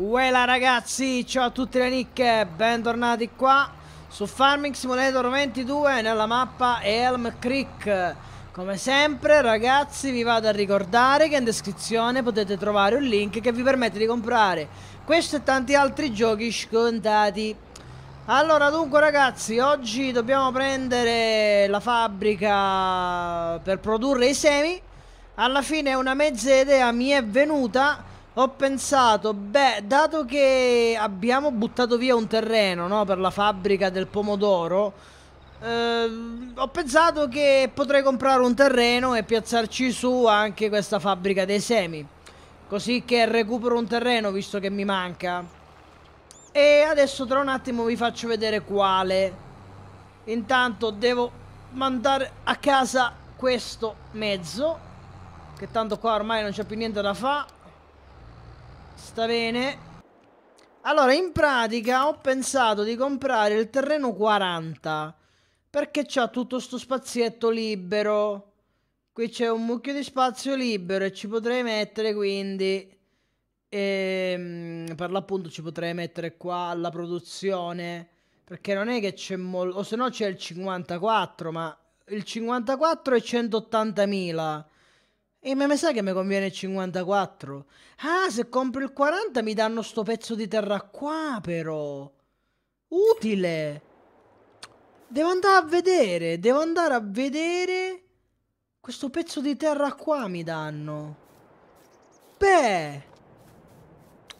Uela ragazzi, ciao a tutti le nicche, bentornati qua su Farming Simulator 22 nella mappa Elm Creek Come sempre ragazzi vi vado a ricordare che in descrizione potete trovare un link che vi permette di comprare questo e tanti altri giochi scontati Allora dunque ragazzi, oggi dobbiamo prendere la fabbrica per produrre i semi Alla fine una mezza idea mi è venuta ho pensato, beh, dato che abbiamo buttato via un terreno, no, per la fabbrica del pomodoro, eh, ho pensato che potrei comprare un terreno e piazzarci su anche questa fabbrica dei semi. Così che recupero un terreno, visto che mi manca. E adesso tra un attimo vi faccio vedere quale. Intanto devo mandare a casa questo mezzo. Che tanto qua ormai non c'è più niente da fare. Sta bene. Allora, in pratica ho pensato di comprare il terreno 40 perché c'ha tutto sto spazietto libero. Qui c'è un mucchio di spazio libero e ci potrei mettere quindi... E, ehm, per l'appunto ci potrei mettere qua la produzione perché non è che c'è molto o se no c'è il 54 ma il 54 è 180.000 e ma mi sa che mi conviene il 54? Ah, se compro il 40 mi danno sto pezzo di terra qua, però. Utile. Devo andare a vedere, devo andare a vedere... Questo pezzo di terra qua mi danno. Beh...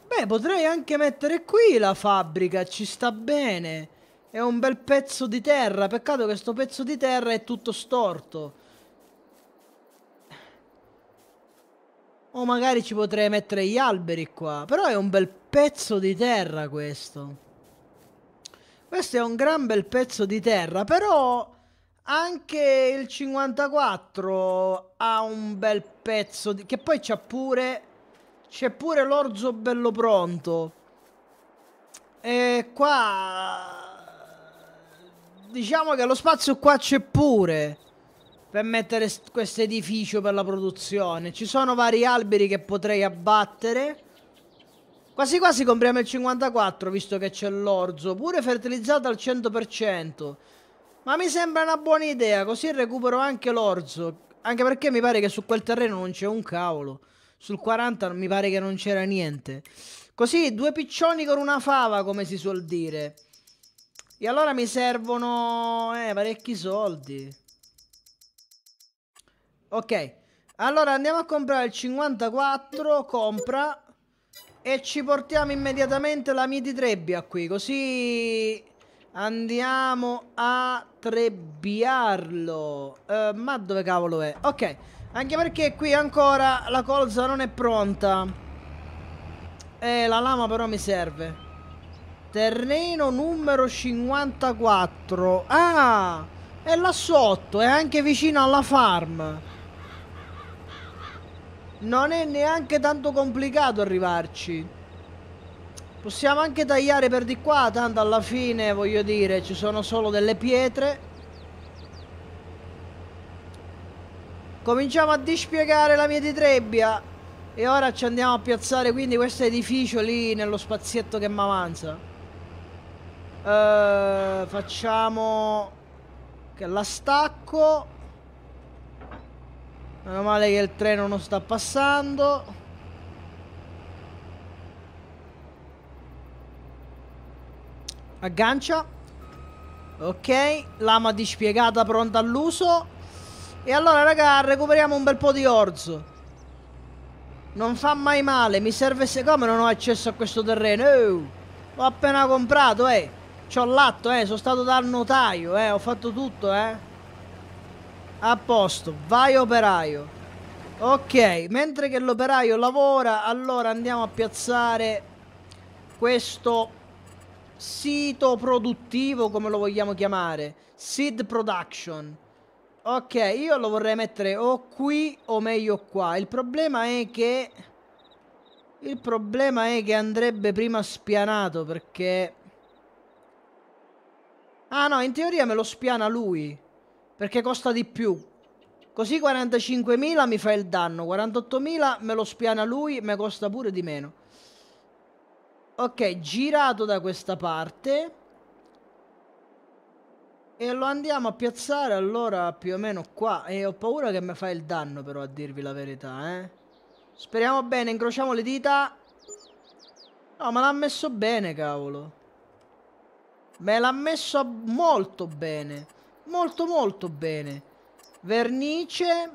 Beh, potrei anche mettere qui la fabbrica, ci sta bene. È un bel pezzo di terra, peccato che sto pezzo di terra è tutto storto. O magari ci potrei mettere gli alberi qua. Però è un bel pezzo di terra questo. Questo è un gran bel pezzo di terra, però anche il 54 ha un bel pezzo di... Che poi c'ha pure... C'è pure l'orzo bello pronto. E qua... Diciamo che lo spazio qua c'è pure per mettere questo edificio per la produzione. Ci sono vari alberi che potrei abbattere. Quasi quasi compriamo il 54 visto che c'è l'orzo, pure fertilizzato al 100%. Ma mi sembra una buona idea, così recupero anche l'orzo. Anche perché mi pare che su quel terreno non c'è un cavolo. Sul 40 mi pare che non c'era niente. Così, due piccioni con una fava, come si suol dire. E allora mi servono, eh, parecchi soldi. Ok. Allora andiamo a comprare il 54, compra. E ci portiamo immediatamente la mia di Trebbia qui, così andiamo a trebbiarlo. Uh, ma dove cavolo è? Ok, anche perché qui ancora la colza non è pronta. Eh, la lama però mi serve. Terreno numero 54. Ah, è là sotto, è anche vicino alla farm. Non è neanche tanto complicato arrivarci. Possiamo anche tagliare per di qua, tanto alla fine, voglio dire, ci sono solo delle pietre. Cominciamo a dispiegare la mia di trebbia. E ora ci andiamo a piazzare quindi questo edificio lì nello spazietto che mi avanza. Uh, eh, facciamo... Che la stacco Meno male che il treno non sta passando. Aggancia. Ok, lama dispiegata pronta all'uso. E allora, raga, recuperiamo un bel po' di orzo. Non fa mai male, mi serve se come non ho accesso a questo terreno. Oh, l'ho appena comprato, eh. C'ho l'atto, eh, sono stato dal notaio, eh, ho fatto tutto, eh. A posto, vai operaio. Ok, mentre che l'operaio lavora, allora andiamo a piazzare questo sito produttivo, come lo vogliamo chiamare. Seed Production. Ok, io lo vorrei mettere o qui o meglio qua. Il problema è che... Il problema è che andrebbe prima spianato perché... Ah no, in teoria me lo spiana lui. Perché costa di più. Così 45.000 mi fa il danno, 48.000 me lo spiana lui, me costa pure di meno. Ok, girato da questa parte. E lo andiamo a piazzare allora più o meno qua. E ho paura che mi fa il danno però a dirvi la verità, eh. Speriamo bene, incrociamo le dita. No, me l'ha messo bene, cavolo. Me l'ha messo molto bene molto molto bene. Vernice.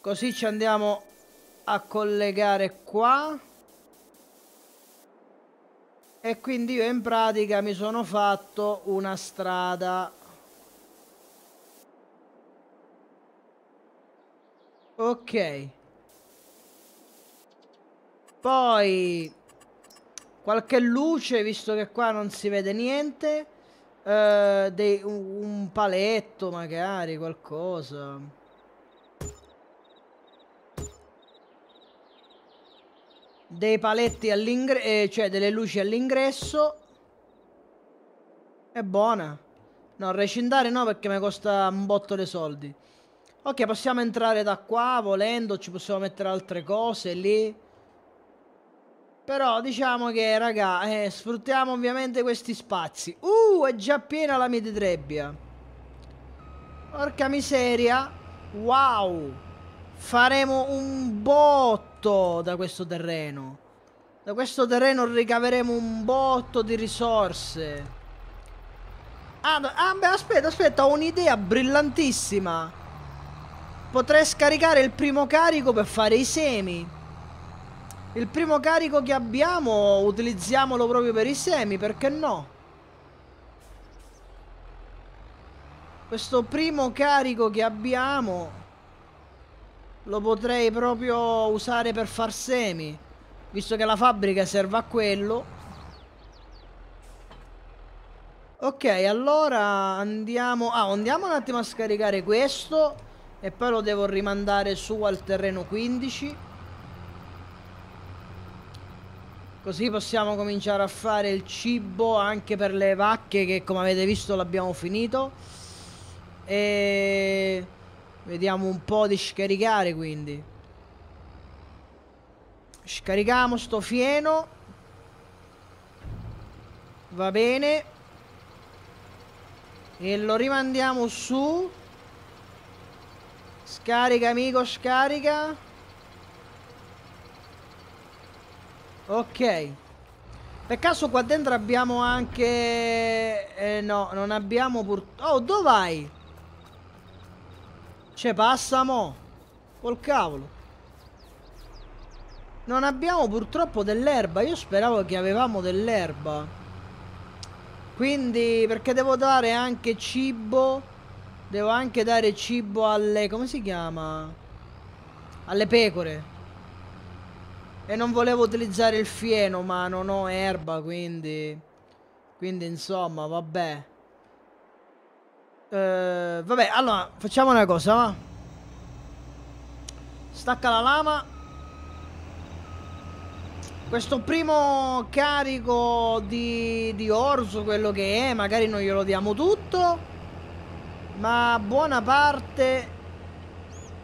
Così ci andiamo a collegare qua. E quindi io in pratica mi sono fatto una strada. Ok. Poi qualche luce, visto che qua non si vede niente. Eh, dei, un, un paletto magari, qualcosa. Dei paletti all'ingresso, eh, cioè delle luci all'ingresso. È buona. No, recindare no perché mi costa un botto di soldi. Ok, possiamo entrare da qua volendo, ci possiamo mettere altre cose lì. Però diciamo che, raga, eh, sfruttiamo ovviamente questi spazi. Uh, è già piena la mititrebbia. Porca miseria. Wow. Faremo un botto da questo terreno. Da questo terreno ricaveremo un botto di risorse. Ah, ah beh, aspetta, aspetta, ho un'idea brillantissima. Potrei scaricare il primo carico per fare i semi. Il primo carico che abbiamo utilizziamolo proprio per i semi, perché no? Questo primo carico che abbiamo lo potrei proprio usare per far semi, visto che la fabbrica serve a quello. Ok, allora andiamo... Ah, andiamo un attimo a scaricare questo e poi lo devo rimandare su al terreno 15. Così possiamo cominciare a fare il cibo anche per le vacche che come avete visto l'abbiamo finito. E vediamo un po' di scaricare quindi. Scarichiamo sto fieno. Va bene. E lo rimandiamo su. Scarica amico, scarica. Ok. Per caso qua dentro abbiamo anche... Eh, no, non abbiamo pur... Oh, dove vai? Cioè, passa Col cavolo. Non abbiamo purtroppo dell'erba. Io speravo che avevamo dell'erba. Quindi, perché devo dare anche cibo... Devo anche dare cibo alle... Come si chiama? Alle pecore. E non volevo utilizzare il fieno, ma non ho erba, quindi... Quindi, insomma, vabbè. Eh, vabbè, allora, facciamo una cosa, va? Stacca la lama. Questo primo carico di, di orso, quello che è, magari non glielo diamo tutto. Ma buona parte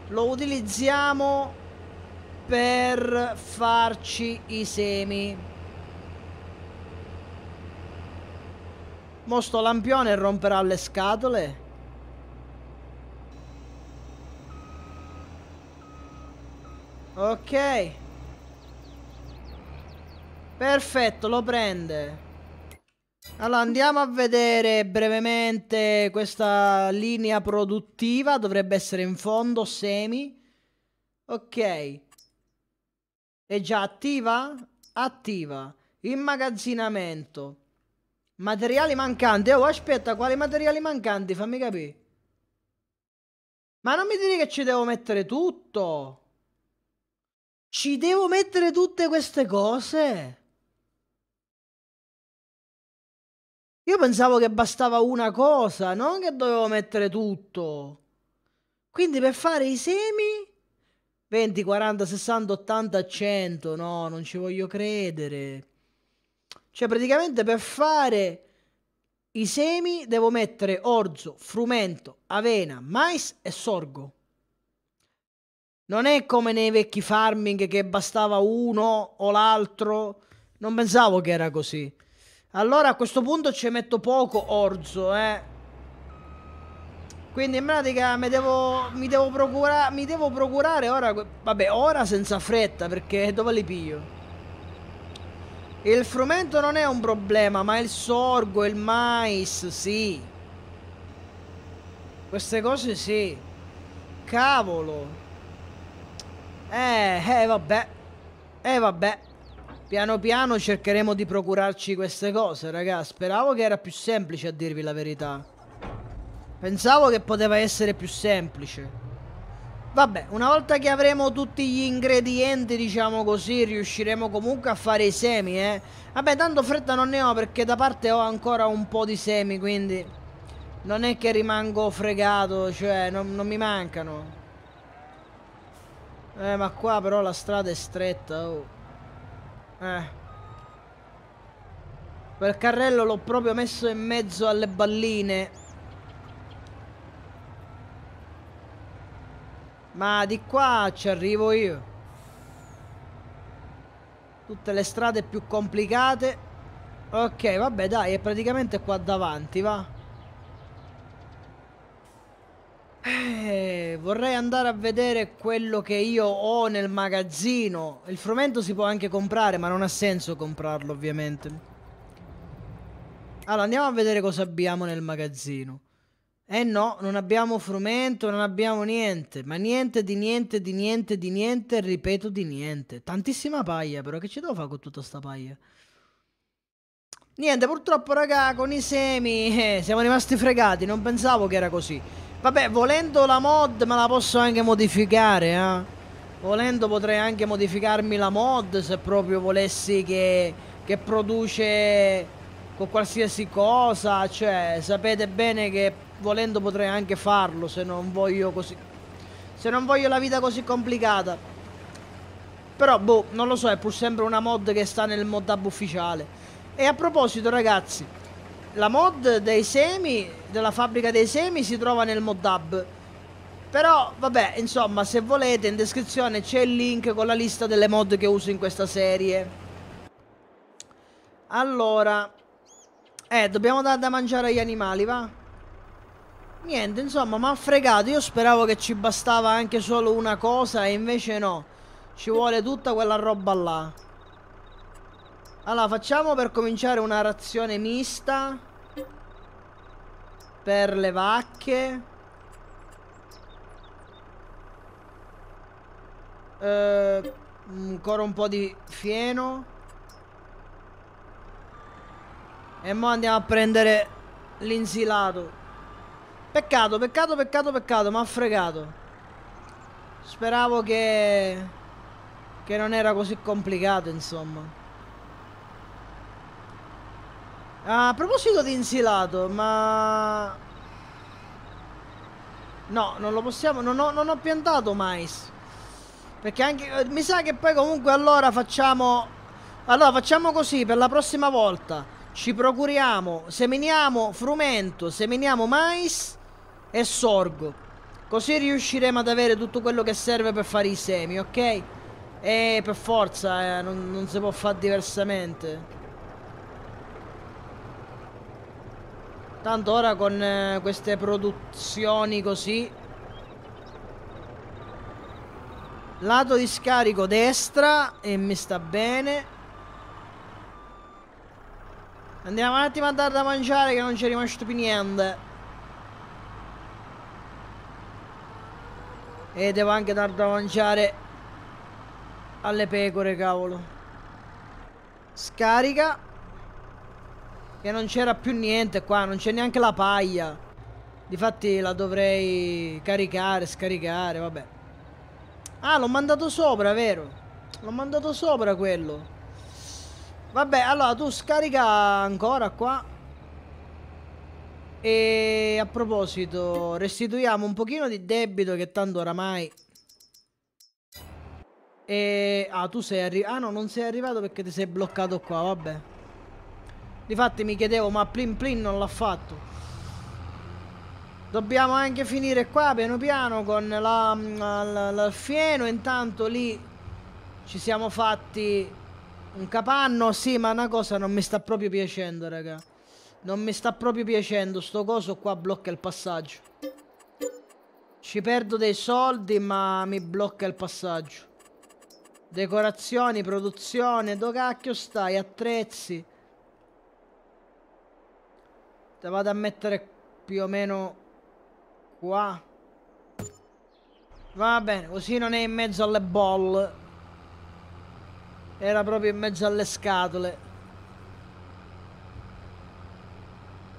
lo utilizziamo per farci i semi. Mo sto lampione romperà le scatole. Ok. Perfetto, lo prende. Allora andiamo a vedere brevemente questa linea produttiva, dovrebbe essere in fondo, semi. Ok. È già attiva? Attiva. Immagazzinamento. Materiali mancanti. Oh, aspetta, quali materiali mancanti? Fammi capire. Ma non mi dire che ci devo mettere tutto. Ci devo mettere tutte queste cose. Io pensavo che bastava una cosa, non che dovevo mettere tutto. Quindi per fare i semi 20, 40, 60, 80, 100. No, non ci voglio credere. Cioè, praticamente per fare i semi devo mettere orzo, frumento, avena, mais e sorgo. Non è come nei vecchi farming che bastava uno o l'altro. Non pensavo che era così. Allora a questo punto ci metto poco orzo, eh. Quindi in pratica mi devo, mi devo, procura, mi devo procurare ora, vabbè, ora senza fretta perché dove li piglio? Il frumento non è un problema, ma il sorgo, il mais, sì. Queste cose sì. Cavolo. Eh, eh, vabbè. Eh, vabbè. Piano piano cercheremo di procurarci queste cose, raga. Speravo che era più semplice a dirvi la verità. Pensavo che poteva essere più semplice. Vabbè, una volta che avremo tutti gli ingredienti, diciamo così, riusciremo comunque a fare i semi, eh. Vabbè, tanto fretta non ne ho perché da parte ho ancora un po' di semi, quindi... Non è che rimango fregato, cioè, non, non mi mancano. Eh, ma qua però la strada è stretta, oh. Eh. Quel carrello l'ho proprio messo in mezzo alle balline. Ma di qua ci arrivo io. Tutte le strade più complicate. Ok, vabbè, dai, è praticamente qua davanti, va. Eh, vorrei andare a vedere quello che io ho nel magazzino. Il frumento si può anche comprare, ma non ha senso comprarlo, ovviamente. Allora, andiamo a vedere cosa abbiamo nel magazzino. Eh no, non abbiamo frumento, non abbiamo niente, ma niente di niente di niente di niente, ripeto di niente. Tantissima paglia però, che ci devo fare con tutta sta paglia? Niente, purtroppo raga, con i semi eh, siamo rimasti fregati, non pensavo che era così. Vabbè, volendo la mod me la posso anche modificare, eh? Volendo potrei anche modificarmi la mod se proprio volessi che, che produce con qualsiasi cosa, cioè sapete bene che volendo potrei anche farlo se non voglio così se non voglio la vita così complicata. Però boh, non lo so, è pur sempre una mod che sta nel mod hub ufficiale. E a proposito, ragazzi, la mod dei semi della fabbrica dei semi si trova nel mod hub. Però vabbè, insomma, se volete in descrizione c'è il link con la lista delle mod che uso in questa serie. Allora, eh, dobbiamo dare da mangiare agli animali, va? Niente, insomma, mi ha fregato. Io speravo che ci bastava anche solo una cosa e invece no. Ci vuole tutta quella roba là. Allora, facciamo per cominciare una razione mista. Per le vacche. Eh, ancora mm, un po' di fieno. E mo andiamo a prendere l'insilato. Peccato, peccato, peccato, peccato, mi ha fregato. Speravo che... che non era così complicato, insomma. A proposito di insilato, ma... No, non lo possiamo... Non ho, non ho piantato mais. Perché anche... Mi sa che poi comunque allora facciamo... Allora facciamo così per la prossima volta ci procuriamo, seminiamo frumento, seminiamo mais e sorgo. Così riusciremo ad avere tutto quello che serve per fare i semi, ok? E per forza, eh, non, non si può fare diversamente. Tanto ora con eh, queste produzioni così Lato di scarico destra E mi sta bene Andiamo un attimo a dar da mangiare che non c'è rimasto più niente. E devo anche dar da mangiare alle pecore, cavolo. Scarica. Che non c'era più niente qua, non c'è neanche la paglia. Difatti la dovrei caricare, scaricare, vabbè. Ah, l'ho mandato sopra, vero? L'ho mandato sopra quello. Vabbè, allora tu scarica ancora qua. E a proposito, restituiamo un pochino di debito che tanto oramai... E... Ah, tu sei arrivato... Ah no, non sei arrivato perché ti sei bloccato qua, vabbè. Difatti mi chiedevo, ma Plin Plin non l'ha fatto. Dobbiamo anche finire qua, piano piano, con l'alfieno. La, mm, la, la Intanto lì ci siamo fatti un capanno, sì, ma una cosa non mi sta proprio piacendo, raga. Non mi sta proprio piacendo. Sto coso qua blocca il passaggio. Ci perdo dei soldi, ma mi blocca il passaggio. Decorazioni, produzione, dove cacchio stai? Attrezzi. Te vado a mettere più o meno qua. Va bene, così non è in mezzo alle bolle era proprio in mezzo alle scatole.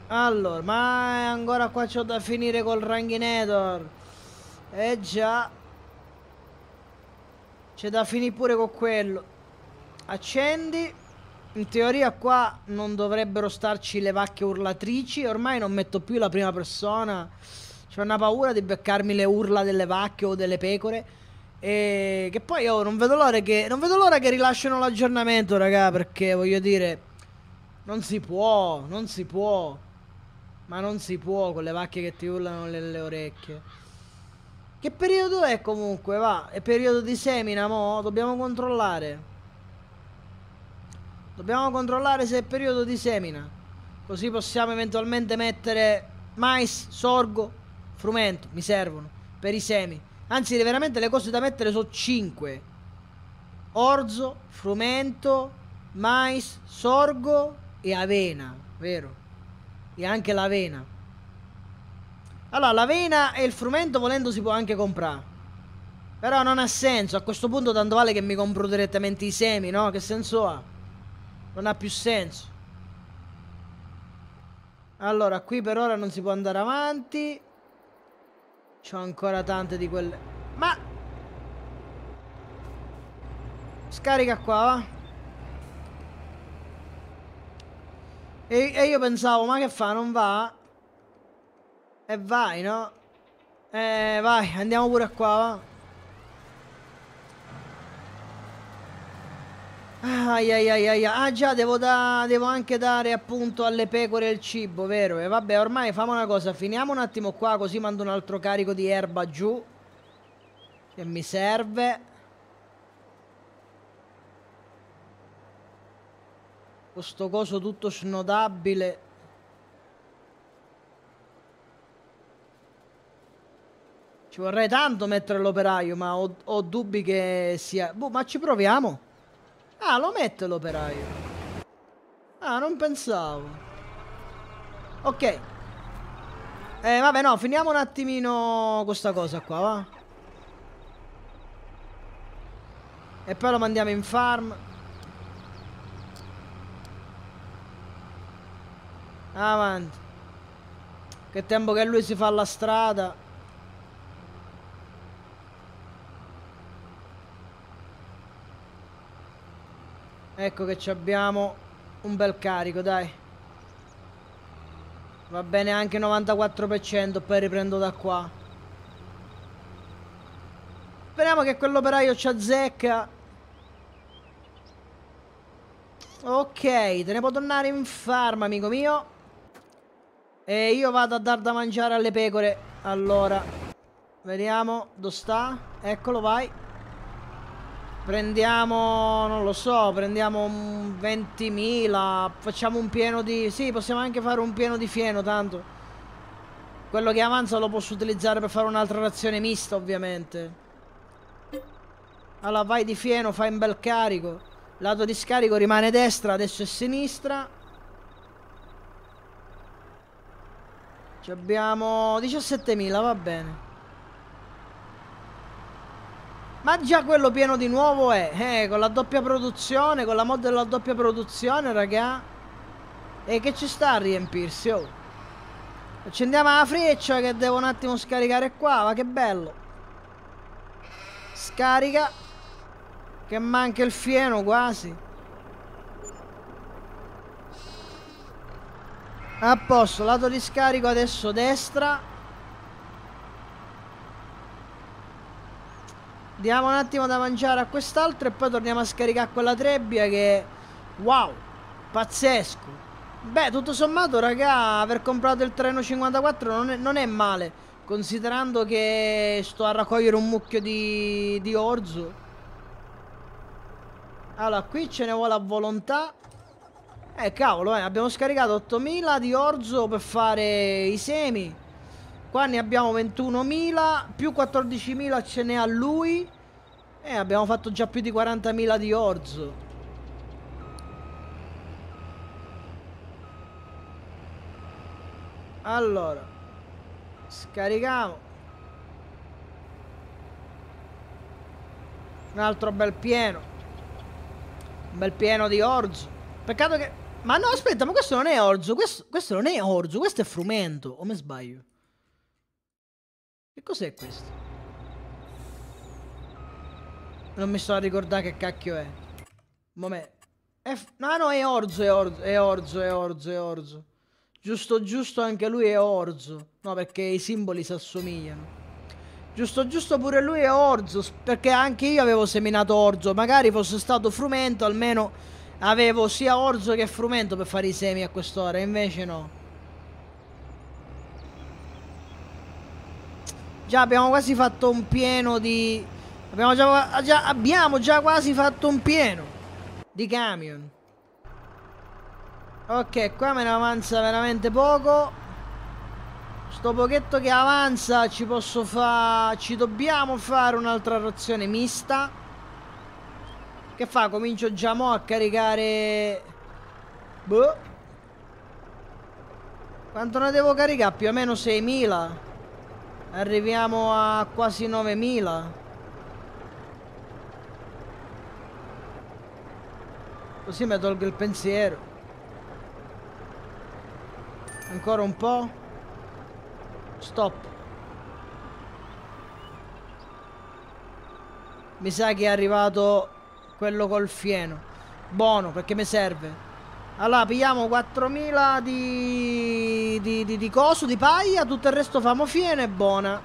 Allora, ma ancora qua c'ho da finire col Ranginator. Eh già. C'è da finire pure con quello. Accendi. In teoria qua non dovrebbero starci le vacche urlatrici. Ormai non metto più la prima persona. C'è una paura di beccarmi le urla delle vacche o delle pecore. E che poi io oh, non vedo l'ora che, non vedo l'ora che rilasciano l'aggiornamento, raga, perché voglio dire, non si può, non si può. Ma non si può con le vacche che ti urlano nelle orecchie. Che periodo è comunque, va? È periodo di semina, mo? Dobbiamo controllare. Dobbiamo controllare se è periodo di semina. Così possiamo eventualmente mettere mais, sorgo, frumento. Mi servono per i semi. Anzi, veramente le cose da mettere sono 5. Orzo, frumento, mais, sorgo e avena, vero? E anche l'avena. Allora, l'avena e il frumento volendo si può anche comprare. Però non ha senso, a questo punto tanto vale che mi compro direttamente i semi, no? Che senso ha? Non ha più senso. Allora, qui per ora non si può andare avanti. C'ho ancora tante di quelle. Ma... Scarica qua, va? E, e io pensavo, ma che fa? Non va? E vai, no? E eh, vai, andiamo pure qua, va? Ai ai ai ai. Ah già, devo, da... devo, anche dare appunto alle pecore il cibo, vero? E vabbè, ormai famo una cosa, finiamo un attimo qua così mando un altro carico di erba giù. Che mi serve. Questo coso tutto snodabile. Ci vorrei tanto mettere l'operaio, ma ho, ho dubbi che sia... Boh, ma ci proviamo. Ah, lo metto l'operaio. Ah, non pensavo. Ok. Eh, vabbè, no, finiamo un attimino questa cosa qua, va? E poi lo mandiamo in farm. Avanti. Che tempo che lui si fa la strada. Ecco che ci abbiamo un bel carico, dai. Va bene anche 94%, poi riprendo da qua. Speriamo che quell'operaio ci azzecca. Ok, te ne può tornare in farm, amico mio. E io vado a dar da mangiare alle pecore. Allora, vediamo, dove sta? Eccolo, vai. Prendiamo, non lo so, prendiamo 20.000, facciamo un pieno di... Sì, possiamo anche fare un pieno di fieno, tanto. Quello che avanza lo posso utilizzare per fare un'altra razione mista, ovviamente. Allora, vai di fieno, fai un bel carico. Lato di scarico rimane destra, adesso è sinistra. Ci abbiamo 17.000, va bene. Ma già quello pieno di nuovo è, eh, con la doppia produzione, con la mod della doppia produzione, raga. E che ci sta a riempirsi, oh. Accendiamo la freccia che devo un attimo scaricare qua, ma che bello. Scarica. Che manca il fieno quasi. A posto, lato di scarico adesso destra. Diamo un attimo da mangiare a quest'altro e poi torniamo a scaricare quella trebbia che... Wow! Pazzesco! Beh, tutto sommato, raga, aver comprato il treno 54 non è, non è male, considerando che sto a raccogliere un mucchio di, di orzo. Allora, qui ce ne vuole a volontà. Eh, cavolo, eh, abbiamo scaricato 8000 di orzo per fare i semi. Qua ne abbiamo 21.000, più 14.000 ce n'è a lui. E eh, abbiamo fatto già più di 40.000 di orzo Allora, scarichiamo. Un altro bel pieno. Un bel pieno di orzo. Peccato che... Ma no, aspetta, ma questo non è orzo. Questo, questo non è orzo, questo è frumento. O me sbaglio? Che cos'è questo? Non mi sto a ricordare che cacchio è. Momento. No, no, è orzo, è orzo, è orzo, è orzo, è orzo. Giusto, giusto, anche lui è orzo. No, perché i simboli si assomigliano. Giusto, giusto pure lui è orzo, perché anche io avevo seminato orzo. Magari fosse stato frumento, almeno avevo sia orzo che frumento per fare i semi a quest'ora, invece no. Già abbiamo quasi fatto un pieno di... Abbiamo già, già, abbiamo già quasi fatto un pieno di camion. Ok, qua me ne avanza veramente poco. Sto pochetto che avanza ci posso fare... Ci dobbiamo fare un'altra rotazione mista. Che fa? Comincio già mo a caricare... Boh. Quanto ne devo caricare? Più o meno 6.000. Arriviamo a quasi 9000. Così mi tolgo il pensiero. Ancora un po'. Stop. Mi sa che è arrivato quello col fieno. Buono, perché mi serve. Allora, pigliamo 4.000 di, di, di, di coso, di paglia, tutto il resto famo fieno e buona.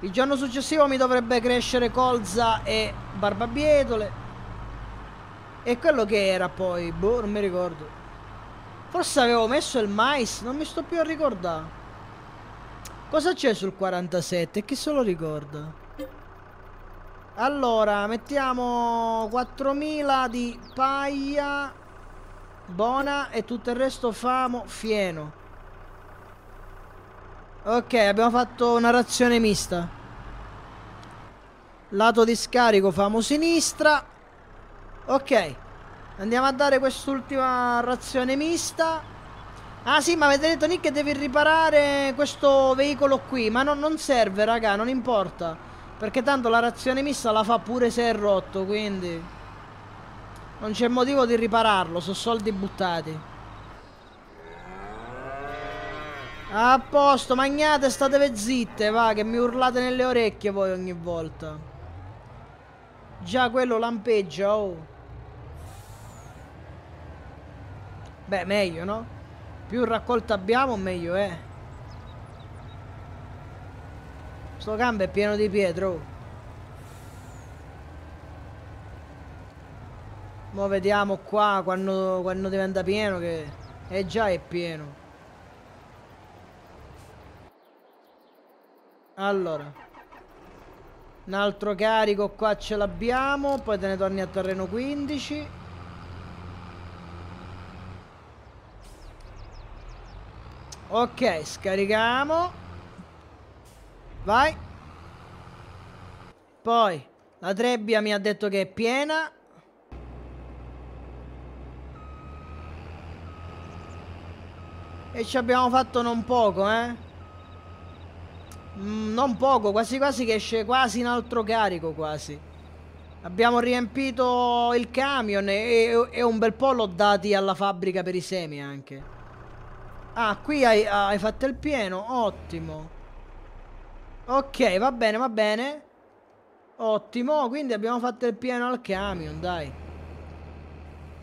Il giorno successivo mi dovrebbe crescere colza e barbabietole. E quello che era poi, boh, non mi ricordo. Forse avevo messo il mais, non mi sto più a ricordare. Cosa c'è sul 47? Chi se lo ricorda? Allora, mettiamo 4000 di paglia buona e tutto il resto famo fieno. Ok, abbiamo fatto una razione mista. Lato di scarico famo sinistra. Ok. Andiamo a dare quest'ultima razione mista. Ah sì, ma avete detto Nick che devi riparare questo veicolo qui. Ma no, non serve, raga, non importa. Perché tanto la razione mista la fa pure se è rotto, quindi... Non c'è motivo di ripararlo, sono soldi buttati. A posto, magnate, state zitte, va, che mi urlate nelle orecchie voi ogni volta. Già quello lampeggia, oh. Beh, meglio, no? Più raccolta abbiamo, meglio è. Eh. Sto gambo è pieno di pietro. Oh. Mo vediamo qua quando, quando diventa pieno che è già è pieno. Allora. Un altro carico qua ce l'abbiamo. Poi te ne torni a terreno 15. Ok, scarichiamo. Vai. Poi, la trebbia mi ha detto che è piena. E ci abbiamo fatto non poco, eh. Mm, non poco, quasi quasi che esce quasi un altro carico, quasi. Abbiamo riempito il camion e, e un bel po' l'ho dati alla fabbrica per i semi anche. Ah, qui hai, ah, hai fatto il pieno, ottimo. Ok, va bene, va bene. Ottimo, quindi abbiamo fatto il pieno al camion, dai.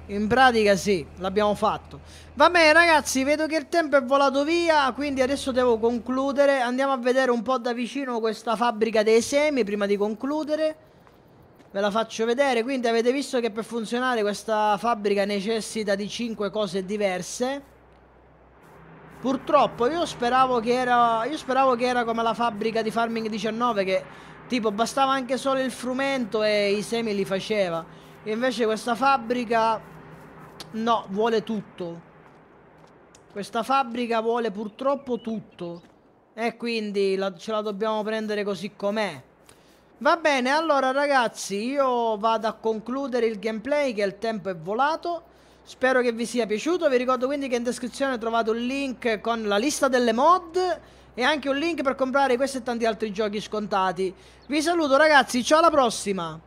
In pratica sì, l'abbiamo fatto. Va bene ragazzi, vedo che il tempo è volato via, quindi adesso devo concludere. Andiamo a vedere un po' da vicino questa fabbrica dei semi prima di concludere. Ve la faccio vedere, quindi avete visto che per funzionare questa fabbrica necessita di 5 cose diverse. Purtroppo io speravo che era io speravo che era come la fabbrica di Farming 19 che tipo bastava anche solo il frumento e i semi li faceva. E invece questa fabbrica no, vuole tutto. Questa fabbrica vuole purtroppo tutto. E quindi la, ce la dobbiamo prendere così com'è. Va bene, allora ragazzi, io vado a concludere il gameplay che il tempo è volato. Spero che vi sia piaciuto, vi ricordo quindi che in descrizione trovate un link con la lista delle mod e anche un link per comprare questi e tanti altri giochi scontati. Vi saluto ragazzi, ciao alla prossima!